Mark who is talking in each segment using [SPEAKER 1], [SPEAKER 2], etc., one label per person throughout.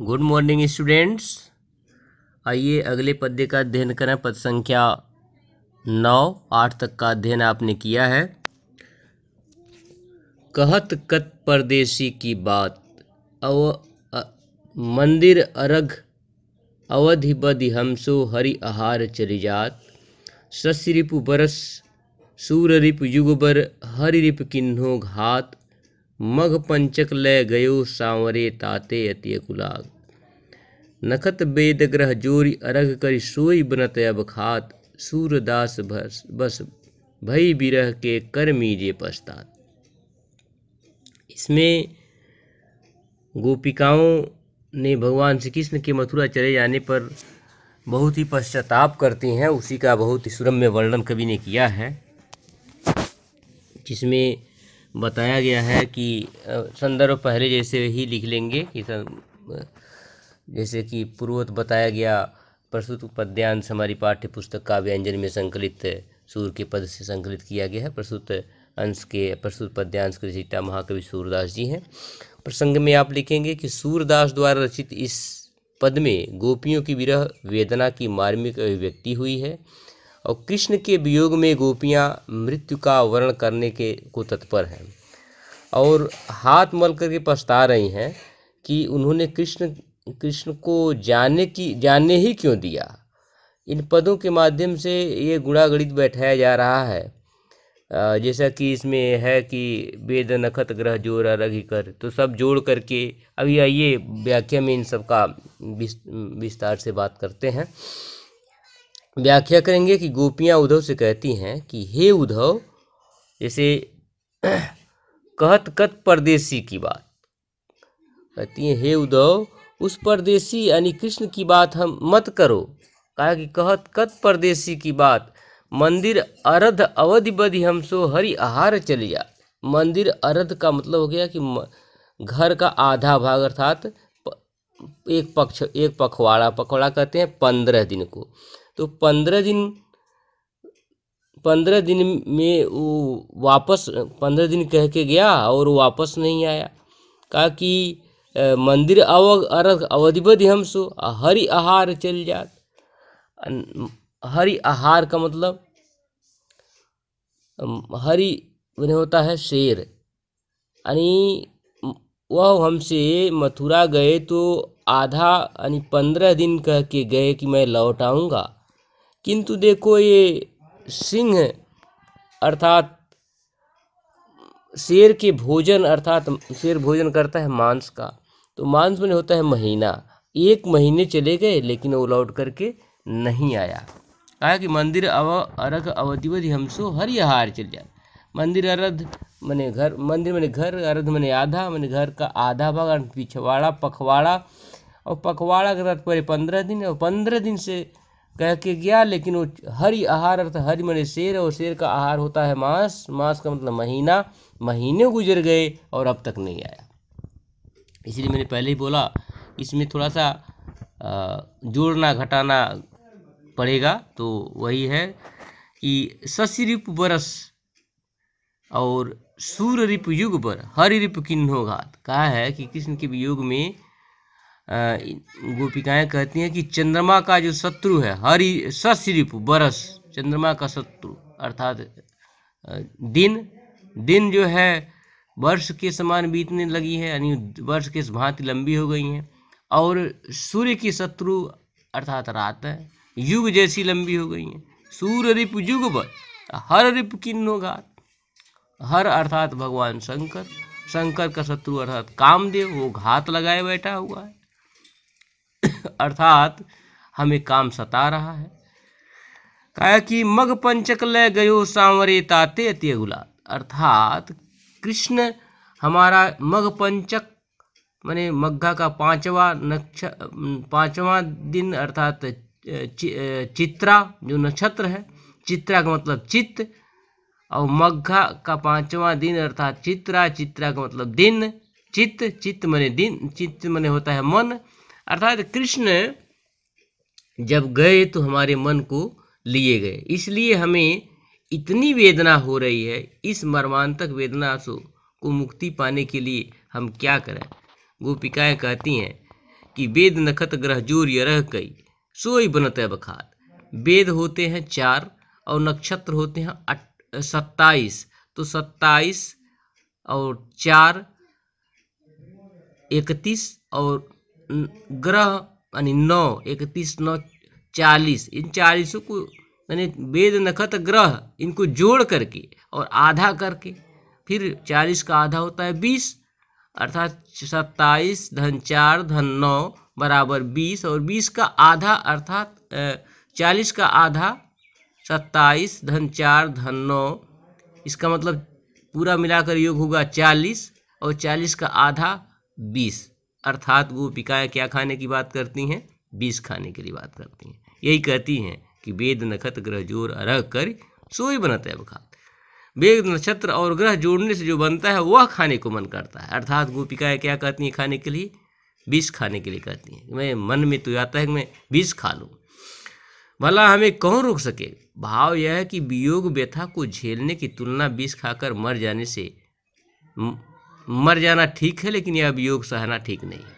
[SPEAKER 1] Good morning students आइए अगले पद्य का अध्ययन करें पद संख्या नौ आठ तक का अध्ययन आपने किया है कहत कत परदेशी की बात अव अ, मंदिर अर्घ अवधि बधि हमसो हरि आहार चरिजात रिपु बरस सूर रिप बर हरि रिप किन्हो घात मघ पंचक लय गयो सांवरे ताते अति कुलाग नखत बेद ग्रह जोरी अर्घ करी सोई बनत अब खात सूरदास भस बस भई बिरह के कर मीजे पश्चात इसमें गोपिकाओं ने भगवान श्री कृष्ण के मथुरा चले जाने पर बहुत ही पश्चाताप करती हैं उसी का बहुत ही सुरम्य वर्णन कवि ने किया है जिसमें बताया गया है कि संदर्भ पहले जैसे ही लिख लेंगे कि जैसे कि पूर्वत बताया गया प्रस्तुत पद्यांश हमारी पाठ्य पुस्तक का व्यंजन में संकलित सूर्य के पद से संकलित किया गया है प्रस्तुत अंश के प्रस्तुत पद्यांश के रचिता महाकवि सूरदास जी हैं प्रसंग में आप लिखेंगे कि सूरदास द्वारा रचित इस पद में गोपियों की विरह वेदना की मार्मिक अभिव्यक्ति हुई है और कृष्ण के वियोग में गोपियाँ मृत्यु का वर्ण करने के को तत्पर हैं और हाथ मल करके पछता रही हैं कि उन्होंने कृष्ण कृष्ण को जाने की जानने ही क्यों दिया इन पदों के माध्यम से ये गुणागणित बैठाया जा रहा है जैसा कि इसमें है कि वेद नखत ग्रह जोड़ा रघी कर तो सब जोड़ करके अभी आइए व्याख्या में इन सब का विस्तार से बात करते हैं व्याख्या करेंगे कि गोपियाँ उद्धव से कहती हैं कि हे उद्धव जैसे कहत कत परदेसी की बात कहती हैं हे उद्धव उस परदेसी यानी कृष्ण की बात हम मत करो कहा कि कहत कत परदेसी की बात मंदिर अरध अवधि बधि हम सो हरि आहार चलिया जा मंदिर अरध का मतलब हो गया कि घर का आधा भाग अर्थात एक पक्ष एक पखवाड़ा पखवाड़ा कहते हैं पंद्रह दिन को तो पंद्रह दिन पंद्रह दिन में वो वापस पंद्रह दिन कह के गया और वापस नहीं आया कहा कि मंदिर अव अरघ अवधिवधि हम सो हरि आहार चल जात हरि आहार का मतलब हरि बने होता है शेर यानी वह हमसे मथुरा गए तो आधा यानी पंद्रह दिन कह के गए कि मैं लौट आऊँगा किंतु देखो ये सिंह अर्थात शेर के भोजन अर्थात शेर भोजन करता है मांस का तो मांस में होता है महीना एक महीने चले गए लेकिन वो लौट करके नहीं आया कहा कि मंदिर अव अरघ अवधिवधि हमसो हरिहार चल जाए मंदिर अरध मैंने घर मंदिर मैंने घर अरध मैंने आधा मैंने घर का आधा भाग पिछवाड़ा पखवाड़ा और पखवाड़ा के तत्पर्य पंद्रह दिन और पंद्रह दिन से कह के गया लेकिन वो हरि आहार अर्थ हरि मने शेर और शेर का आहार होता है मास मास का मतलब महीना महीने गुजर गए और अब तक नहीं आया इसलिए मैंने पहले ही बोला इसमें थोड़ा सा जोड़ना घटाना पड़ेगा तो वही है कि शशि रिप बरस और सूर्य रिप युग पर हरि रिप घात कहा है कि कृष्ण के युग में गोपिकाएं कहती हैं कि चंद्रमा का जो शत्रु है हरि सश्रीप बरस चंद्रमा का शत्रु अर्थात दिन दिन जो है वर्ष के समान बीतने लगी है यानी वर्ष के भांति लंबी हो गई हैं और सूर्य की शत्रु अर्थात रात है युग जैसी लंबी हो गई हैं सूर्य रिप युग पर हर रिप किन्नोगात हर अर्थात भगवान शंकर शंकर का शत्रु अर्थात कामदेव वो घात लगाए बैठा हुआ है अर्थात हमें काम सता रहा है कहा कि मग पंचक ले गयो सांवरे ताते अति अर्थात कृष्ण हमारा मग पंचक मैंने मग्घा का पांचवा नक्ष पांचवा दिन अर्थात चि, चित्रा जो नक्षत्र है चित्रा का मतलब चित्त और मग्घा का पांचवा दिन अर्थात चित्रा चित्रा का मतलब दिन चित्त चित्त मने दिन चित्त मने होता है मन अर्थात कृष्ण जब गए तो हमारे मन को लिए गए इसलिए हमें इतनी वेदना हो रही है इस मर्मांतक वेदना को मुक्ति पाने के लिए हम क्या करें गोपिकाएँ कहती हैं कि वेद नखत जोर रह कई सोई बनते बखात वेद होते हैं चार और नक्षत्र होते हैं सत्ताईस तो सत्ताईस और चार इकतीस और ग्रह आणि नौ इकतीस नौ चालीस इन चालीसों को यानी वेद नखत ग्रह इनको जोड़ करके और आधा करके फिर चालीस का आधा होता है बीस अर्थात सत्ताईस धन चार धन नौ बराबर बीस और बीस का आधा अर्थात चालीस का आधा सत्ताईस धन चार धन नौ इसका मतलब पूरा मिलाकर योग होगा चालीस और चालीस का आधा बीस अर्थात वो पिकाया क्या खाने की बात करती हैं बीज खाने के लिए बात करती हैं यही कहती हैं कि वेद नक्षत्र ग्रह जोर अरह कर सोई बनत है खात वेद नक्षत्र और ग्रह जोड़ने से जो बनता है वह खाने को मन करता है अर्थात गोपिकाएँ क्या कहती हैं खाने के लिए बीज खाने के लिए कहती हैं मैं मन में तो आता है कि मैं विष खा लूँ भला हमें कौन रोक सके भाव यह है कि वियोग व्यथा को झेलने की तुलना बीज खाकर मर जाने से मर जाना ठीक है लेकिन यह अभियोग सहना ठीक नहीं है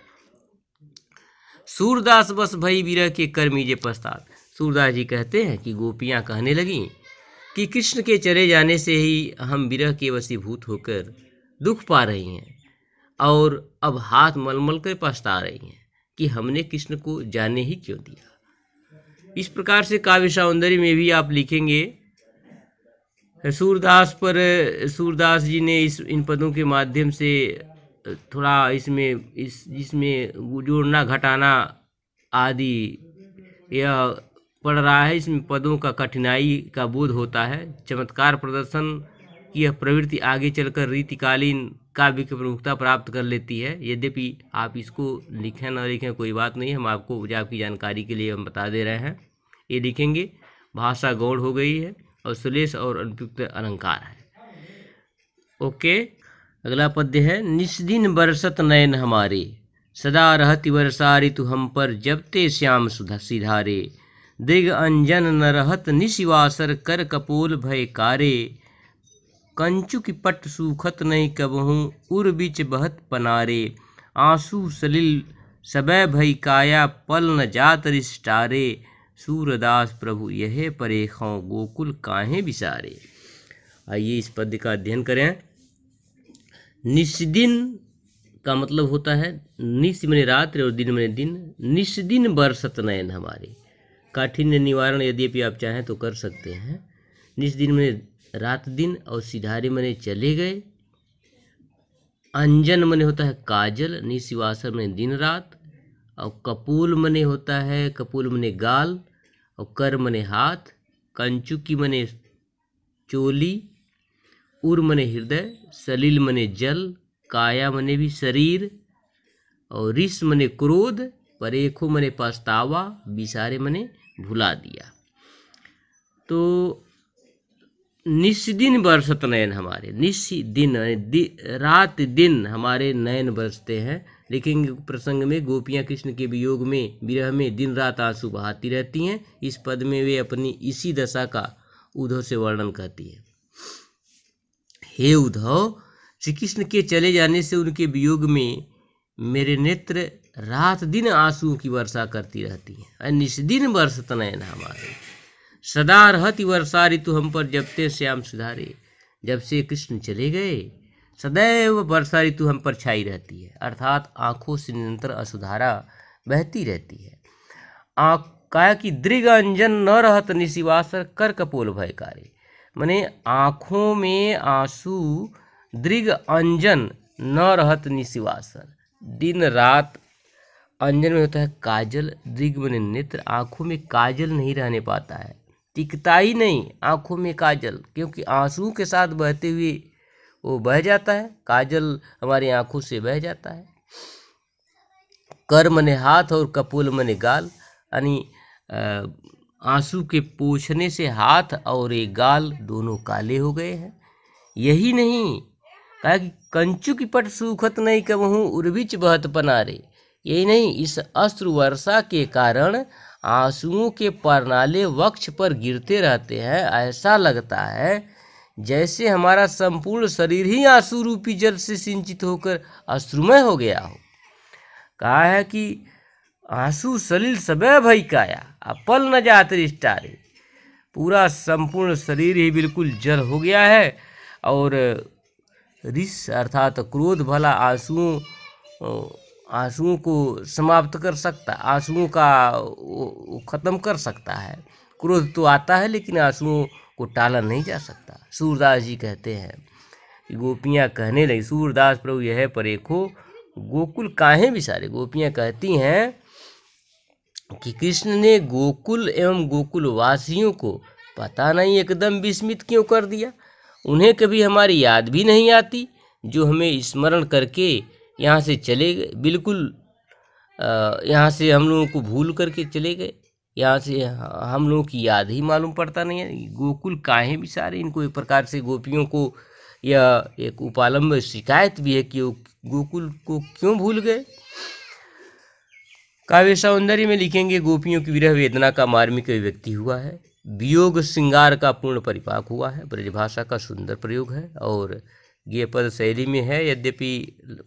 [SPEAKER 1] सूरदास बस भई विरह के कर्मी जे पश्चात सूरदास जी कहते हैं कि गोपियाँ कहने लगीं कि कृष्ण के चले जाने से ही हम विरह के वसीभूत होकर दुख पा रही हैं और अब हाथ मलमल कर पछता रही हैं कि हमने कृष्ण को जाने ही क्यों दिया इस प्रकार से काव्य सौंदर्य में भी आप लिखेंगे सूरदास पर सूरदास जी ने इस इन पदों के माध्यम से थोड़ा इसमें इस इसमें जोड़ना घटाना आदि यह पड़ रहा है इसमें पदों का कठिनाई का बोध होता है चमत्कार प्रदर्शन की यह प्रवृत्ति आगे चलकर रीतिकालीन काव्य की प्रमुखता प्राप्त कर लेती है यद्यपि आप इसको लिखें ना लिखें कोई बात नहीं हम आपको आपकी जानकारी के लिए हम बता दे रहे हैं ये लिखेंगे भाषा गौड़ हो गई है और सुलेश और अनुपयुक्त अलंकार है ओके अगला पद्य है निस्दिन बरसत नयन हमारे सदा रहति वर्षा ऋतु हम पर जबते श्याम सुधा सिधारे दिग अंजन न रहत निशिवासर कर कपोल भय कारे कंचु की पट सूखत नहीं कबहूँ उर बीच बहत पनारे आंसू सलिल सबै भई काया पल न जात रिष्टारे सूरदास प्रभु यह परेखों गोकुल काहें विचारे आइए इस पद का अध्ययन करें निस्दिन का मतलब होता है निश मने रात्र और दिन मने दिन निस्दिन बरसत नयन हमारे काठिन्य निवारण यदि भी आप चाहें तो कर सकते हैं निस्दिन मने रात दिन और सिधारे मने चले गए अंजन मने होता है काजल निशिवासर मने दिन रात और कपूल मने होता है कपूल मने गाल और कर मने हाथ कंचुकी मने चोली उर मने हृदय सलील मने जल काया मने भी शरीर और रिस मने क्रोध परेखो मने पछतावा बिसारे मने भुला दिया तो निस्दिन बरसत नयन हमारे निस्दिन दि, रात दिन हमारे नयन बरसते हैं लेकिन प्रसंग में गोपियाँ कृष्ण के वियोग में विरह में दिन रात आंसू बहाती रहती हैं इस पद में वे अपनी इसी दशा का उद्धव से वर्णन करती हैं हे उद्धव श्री कृष्ण के चले जाने से उनके वियोग में मेरे नेत्र रात दिन आंसुओं की वर्षा करती रहती हैं निष्दिन वर्षत नयन हमारे सदा रहती वर्षा ऋतु हम पर जबते श्याम सुधारे जब से कृष्ण चले गए सदैव वर्षा ऋतु हम पर छाई रहती है अर्थात आँखों से निरंतर असुधारा बहती रहती है आँख काया कि दृग अंजन न रहत निशिवासर कर कपोल भय कार्य माने आँखों में आंसू दृग अंजन न रहत निशिवासर दिन रात अंजन में होता है काजल दृग मने नेत्र आँखों में काजल नहीं रहने पाता है टिकता ही नहीं आँखों में काजल क्योंकि आंसू के साथ बहते हुए वो बह जाता है काजल हमारी आंखों से बह जाता है कर मने हाथ और कपूल मने गाल यानी आंसू के पोछने से हाथ और ये गाल दोनों काले हो गए हैं यही नहीं कहा कि कंचू की पट सूखत नहीं कहूँ उर्विच बहत पनारे यही नहीं इस अस्त्र वर्षा के कारण आंसुओं के परनाले वक्ष पर गिरते रहते हैं ऐसा लगता है जैसे हमारा संपूर्ण शरीर ही आंसू रूपी जल से सिंचित होकर अश्रुमय हो गया हो कहा है कि आंसू शरीर सबै भई काया अपल न जात रिश्तारे पूरा संपूर्ण शरीर ही बिल्कुल जल हो गया है और रिस अर्थात क्रोध भला आंसुओं आंसुओं को समाप्त कर सकता आंसुओं का ख़त्म कर सकता है क्रोध तो आता है लेकिन आंसुओं को टाला नहीं जा सकता सूरदास जी कहते हैं गोपियाँ कहने लगी सूरदास प्रभु यह परेखो गोकुल काहे सारे गोपियाँ कहती हैं कि कृष्ण ने गोकुल एवं गोकुलवासियों को पता नहीं एकदम विस्मित क्यों कर दिया उन्हें कभी हमारी याद भी नहीं आती जो हमें स्मरण करके यहाँ से चले गए बिल्कुल यहाँ से हम लोगों को भूल करके चले गए यहाँ से हम लोगों की याद ही मालूम पड़ता नहीं है गोकुल काहे बिचारे इनको एक प्रकार से गोपियों को या एक उपालम में शिकायत भी है कि गोकुल को क्यों भूल गए काव्य सौंदर्य में लिखेंगे गोपियों की विरह वेदना का मार्मिक अभिव्यक्ति हुआ है वियोग श्रृंगार का पूर्ण परिपाक हुआ है ब्रजभाषा का सुंदर प्रयोग है और ये पद शैली में है यद्यपि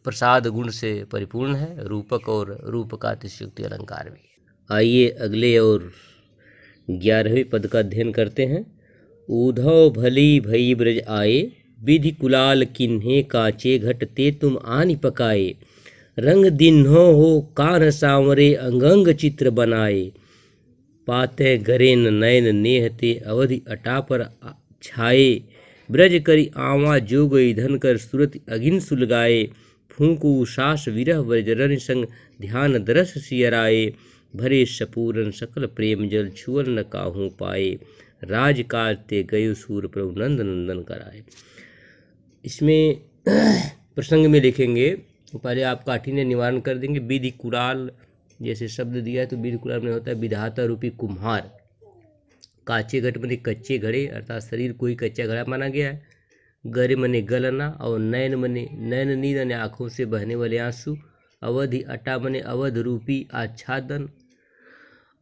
[SPEAKER 1] प्रसाद गुण से परिपूर्ण है रूपक और रूपकातिशयुक्ति अलंकार भी आइए अगले और ग्यारहवें पद का अध्ययन करते हैं उधव भली भई ब्रज आए विधि कुलाल किन्हे काचे घटते तुम आनी पकाए रंग दिन्हो हो कान सांवरे अंगंग चित्र बनाए पाते गरेन नयन नेहते अवधि अटा पर छाए ब्रज करी आवा जोग धन कर सुरत अगिन सुलगाए फूंकू सास विरह रन संग ध्यान दृश सियराए भरे सपूरन सकल प्रेम जल छुअल न काहू पाए राज ते गयो सूर प्रभु नंद नंदन कराए इसमें प्रसंग में लिखेंगे पहले आप काठिन्य निवारण कर देंगे विधि कुराल जैसे शब्द दिया है तो विधि कुराल में होता है विधाता रूपी कुम्हार काचे घट मने कच्चे घड़े अर्थात शरीर को ही कच्चा घड़ा माना गया है गरे मने गलना और नयन मने नयन नींद यानी आँखों से बहने वाले आंसू अवधि अटा मने अवध रूपी आच्छादन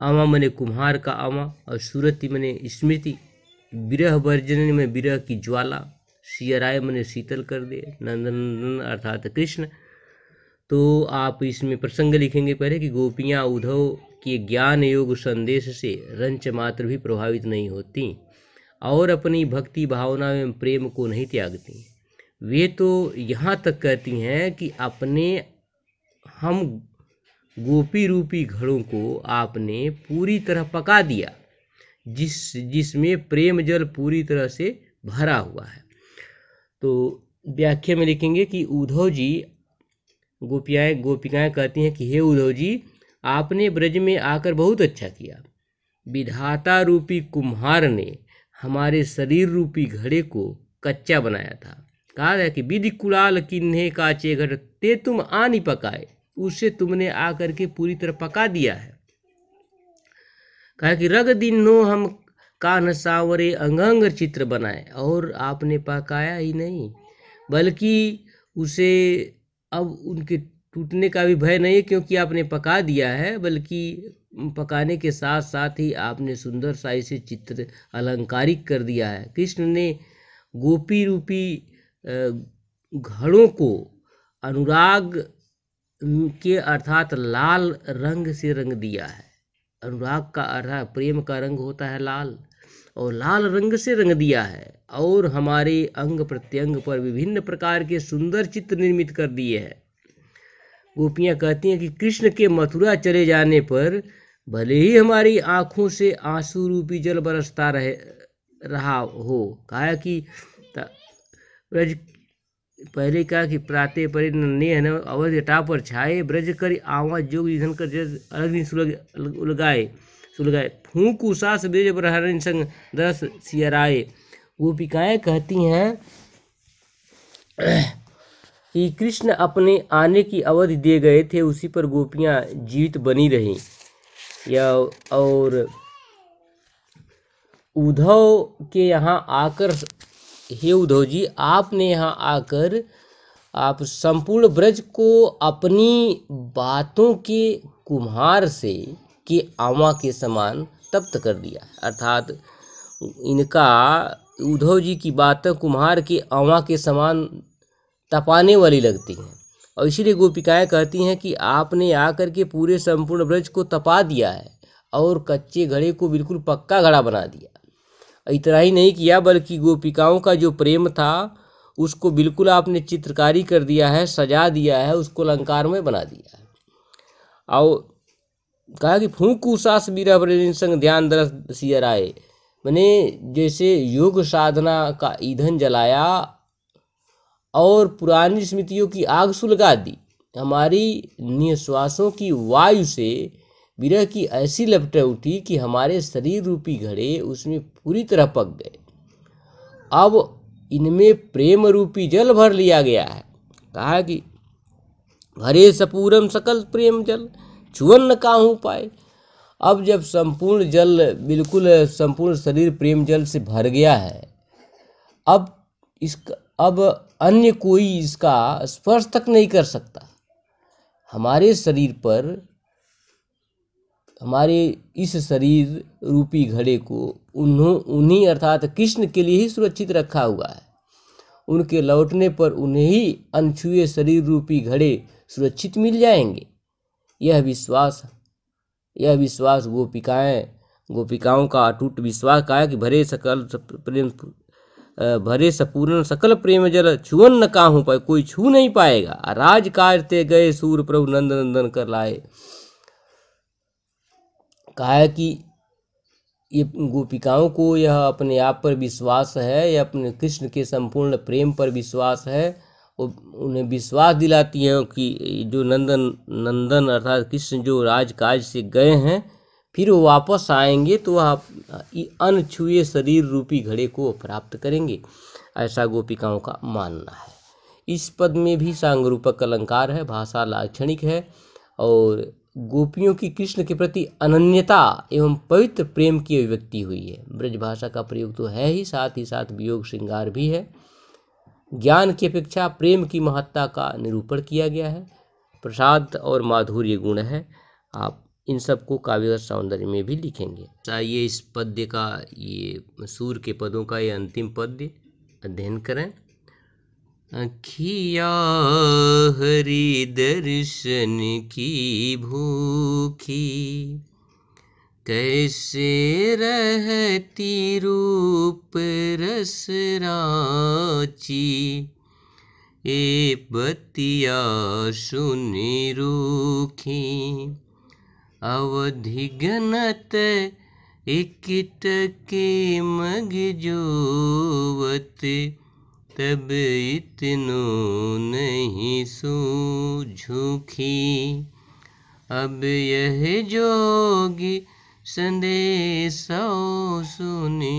[SPEAKER 1] आमा मने कुम्हार का आमा और सूरति मने स्मृति विरह वर्जन में विरह की ज्वाला सियराय मने शीतल कर दे नंदन अर्थात कृष्ण तो आप इसमें प्रसंग लिखेंगे पहले कि गोपियाँ उद्धव के ज्ञान योग संदेश से रंच मात्र भी प्रभावित नहीं होती और अपनी भक्ति भावना में प्रेम को नहीं त्यागती वे तो यहाँ तक कहती हैं कि अपने हम गोपी रूपी घड़ों को आपने पूरी तरह पका दिया जिस जिसमें प्रेम जल पूरी तरह से भरा हुआ है तो व्याख्या में लिखेंगे कि उद्धव जी गोपियाएँ गोपिकाएँ कहती हैं कि हे उद्धव जी आपने ब्रज में आकर बहुत अच्छा किया विधाता रूपी कुम्हार ने हमारे शरीर रूपी घड़े को कच्चा बनाया था कहा था कि विधि कुड़ाल किन्हे काचे घड़ ते तुम आ नहीं पकाए उसे तुमने आकर के पूरी तरह पका दिया है कहा कि रग दिन नो हम कान सांवरे अंग चित्र बनाए और आपने पकाया ही नहीं बल्कि उसे अब उनके टूटने का भी भय नहीं है क्योंकि आपने पका दिया है बल्कि पकाने के साथ साथ ही आपने सुंदर सा इसे चित्र अलंकारिक कर दिया है कृष्ण ने गोपी रूपी घड़ों को अनुराग के अर्थात लाल रंग से रंग दिया है अनुराग का अर्थात प्रेम का रंग होता है लाल और लाल रंग से रंग दिया है और हमारे अंग प्रत्यंग पर विभिन्न प्रकार के सुंदर चित्र निर्मित कर दिए हैं गोपियाँ कहती हैं कि कृष्ण के मथुरा चले जाने पर भले ही हमारी आँखों से आंसू रूपी जल बरसता रहे रहा हो कहा कि ब्रज पहले क्या कि प्रातः परि है न अवध टाप पर छाए ब्रज कर आवा जोग ईधन कर अलग दिन सुलग उलगाए सुलगाए फूक उसास बेज ब्रहरण संग दस सियराए गोपिकाएँ कहती हैं कि कृष्ण अपने आने की अवधि दे गए थे उसी पर गोपियाँ जीवित बनी रहीं या और उद्धव के यहाँ आकर हे उद्धव जी आपने यहाँ आकर आप संपूर्ण ब्रज को अपनी बातों के कुम्हार से के आवा के समान तप्त कर दिया अर्थात इनका उद्धव जी की बातें कुम्हार के आवा के समान तपाने वाली लगती हैं और इसीलिए गोपिकाएं कहती हैं कि आपने आकर के पूरे संपूर्ण ब्रज को तपा दिया है और कच्चे घड़े को बिल्कुल पक्का घड़ा बना दिया इतना ही नहीं किया बल्कि गोपिकाओं का जो प्रेम था उसको बिल्कुल आपने चित्रकारी कर दिया है सजा दिया है उसको अलंकार में बना दिया है और कहा कि फूक सास बीरा संग ध्यान दरस सियर आए मैंने जैसे योग साधना का ईंधन जलाया और पुरानी स्मृतियों की आग सुलगा दी हमारी निःश्वासों की वायु से विरह की ऐसी लपटें उठी कि हमारे शरीर रूपी घड़े उसमें पूरी तरह पक गए अब इनमें प्रेम रूपी जल भर लिया गया है कहा कि भरे सपूरम सकल प्रेम जल छुअन न काहू पाए अब जब संपूर्ण जल बिल्कुल संपूर्ण शरीर प्रेम जल से भर गया है अब इसका अब अन्य कोई इसका स्पर्श तक नहीं कर सकता हमारे शरीर पर हमारे इस शरीर रूपी घड़े को उन्हों उन्हीं अर्थात कृष्ण के लिए ही सुरक्षित रखा हुआ है उनके लौटने पर उन्हें ही अनछुए शरीर रूपी घड़े सुरक्षित मिल जाएंगे यह विश्वास यह विश्वास गोपिकाएं गोपिकाओं का अटूट विश्वास का है कि भरे सकल प्रेम भरे सपूर्ण सकल प्रेम जल छुअन न काहू पाए कोई छू नहीं पाएगा राज कार्य गए सूर प्रभु नंदन नंदन कर लाए कहा है कि ये गोपिकाओं को यह अपने आप पर विश्वास है या अपने कृष्ण के संपूर्ण प्रेम पर विश्वास है उन्हें विश्वास दिलाती हैं कि जो नंदन नंदन अर्थात कृष्ण जो राजकाज से गए हैं फिर वो वापस आएंगे तो वह अनछुए शरीर रूपी घड़े को प्राप्त करेंगे ऐसा गोपिकाओं का मानना है इस पद में भी सांगरूपक अलंकार है भाषा लाक्षणिक है और गोपियों की कृष्ण के प्रति अनन्यता एवं पवित्र प्रेम की अभिव्यक्ति हुई है ब्रजभाषा का प्रयोग तो है ही साथ ही साथ वियोग श्रृंगार भी है ज्ञान की अपेक्षा प्रेम की महत्ता का निरूपण किया गया है प्रसाद और माधुर्य गुण है आप इन सबको काव्यगत सौंदर्य में भी लिखेंगे ये इस पद्य का ये सूर्य के पदों का ये अंतिम पद्य अध्ययन करें अखिया हरि दर्शन की भूखी कैसे रहती रूप रस राची ए बतिया सुनि रूखी अवधि गणत इकट के मग तब इतनो नहीं सूझुखी अब यह जोगी संदेशो सुनी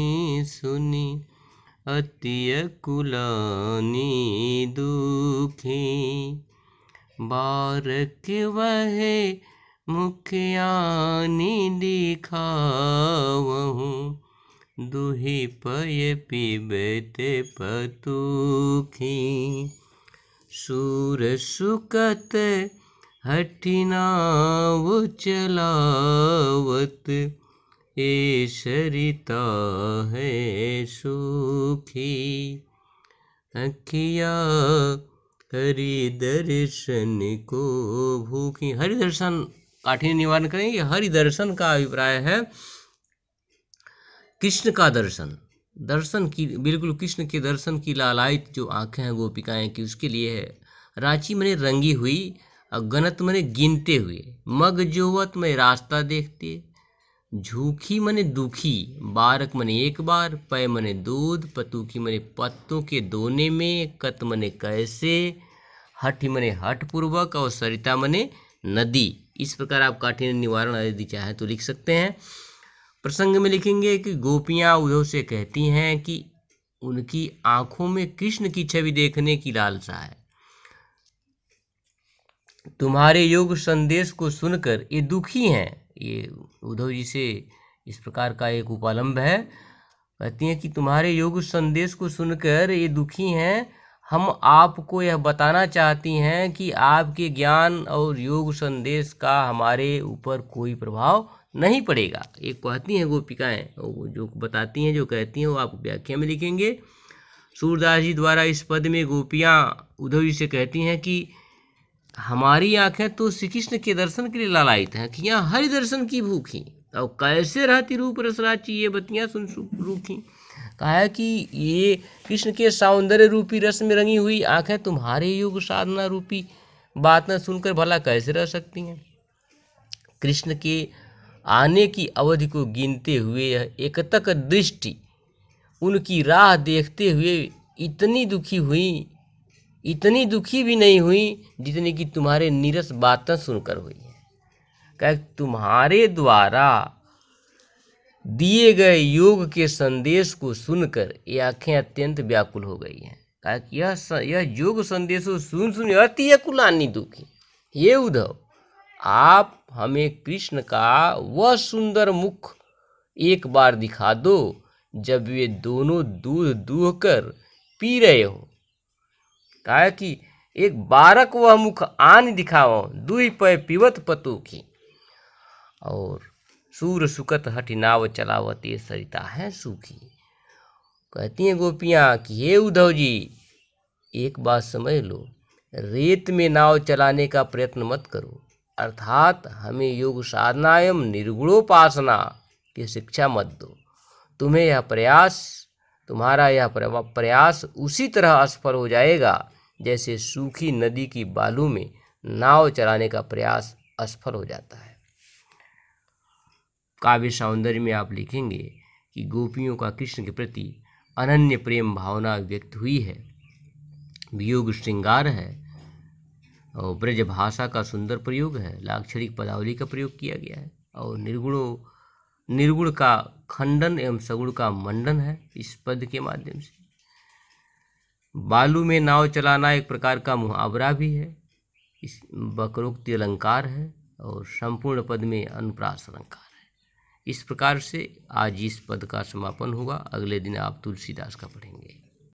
[SPEAKER 1] सुनी अति अकुलानी दुखी बारक वह मुखियानी वहूँ दुही पय पीबते पतुखी सूर सुकत हठिनाव चलावत ए सरिता है सुखी अखिया हरि दर्शन को भूखी हरि दर्शन काठिन निवारण करें हरि दर्शन का अभिप्राय है कृष्ण का दर्शन दर्शन की बिल्कुल कृष्ण के दर्शन की लालायित जो आँखें हैं गोपिकाएँ की उसके लिए है रांची मैंने रंगी हुई और गणत मैंने गिनते हुए मग जोवत में रास्ता देखते झूखी मने दुखी बारक मने एक बार पय मने दूध पतूखी मने पत्तों के दोने में कत मने कैसे हठ मने हठपूर्वक और सरिता मने नदी इस प्रकार आप काठिन्य निवारण यदि चाहें तो लिख सकते हैं प्रसंग में लिखेंगे कि गोपियाँ उद्धव से कहती हैं कि उनकी आंखों में कृष्ण की छवि देखने की लालसा है तुम्हारे योग संदेश को सुनकर ये दुखी हैं ये उद्धव जी से इस प्रकार का एक उपालंब है कहती हैं कि तुम्हारे योग संदेश को सुनकर ये दुखी हैं हम आपको यह बताना चाहती हैं कि आपके ज्ञान और योग संदेश का हमारे ऊपर कोई प्रभाव नहीं पड़ेगा ये कहती हैं गोपिकाएँ है। जो बताती हैं जो कहती हैं वो आप व्याख्या में लिखेंगे सूरदास जी द्वारा इस पद में गोपियाँ उद्धव जी से कहती हैं कि हमारी आँखें तो श्री कृष्ण के दर्शन के लिए लालायित हैं कि यहाँ हरि दर्शन की भूखी और कैसे रहती रूप रसराची ये बतियाँ सुन रूखी कहा है कि ये कृष्ण के सौंदर्य रूपी रस में रंगी हुई आँखें तुम्हारे योग साधना रूपी बात न सुनकर भला कैसे रह सकती हैं कृष्ण के आने की अवधि को गिनते हुए यह एकतक दृष्टि उनकी राह देखते हुए इतनी दुखी हुई इतनी दुखी भी नहीं हुई जितनी कि तुम्हारे नीरस बातें सुनकर हुई है क्या तुम्हारे द्वारा दिए गए योग के संदेश को सुनकर ये आँखें अत्यंत व्याकुल हो गई हैं कहा कि यह यह योग संदेशों सुन सुन अति अकुलानी दुखी ये उद्धव आप हमें कृष्ण का वह सुंदर मुख एक बार दिखा दो जब वे दोनों दूध दूह कर पी रहे हो कहा कि एक बारक वह मुख आन दिखाओ दुई पय पिवत पतु की और सूर सुकत हटिनाव चलावत ये सरिता है सुखी कहती हैं गोपियाँ कि हे उद्धव जी एक बात समझ लो रेत में नाव चलाने का प्रयत्न मत करो अर्थात हमें योग साधना एवं निर्गुणोपासना की शिक्षा मत दो तुम्हें यह प्रयास तुम्हारा यह प्रयास उसी तरह असफल हो जाएगा जैसे सूखी नदी की बालू में नाव चलाने का प्रयास असफल हो जाता है काव्य सौंदर्य में आप लिखेंगे कि गोपियों का कृष्ण के प्रति अनन्य प्रेम भावना व्यक्त हुई है वियोग श्रृंगार है और ब्रज भाषा का सुंदर प्रयोग है लाक्षणिक पदावली का प्रयोग किया गया है और निर्गुणों निर्गुण का खंडन एवं सगुण का मंडन है इस पद के माध्यम से बालू में नाव चलाना एक प्रकार का मुहावरा भी है इस बकरोक्ति अलंकार है और संपूर्ण पद में अनुप्रास अलंकार है इस प्रकार से आज इस पद का समापन होगा अगले दिन आप तुलसीदास का पढ़ेंगे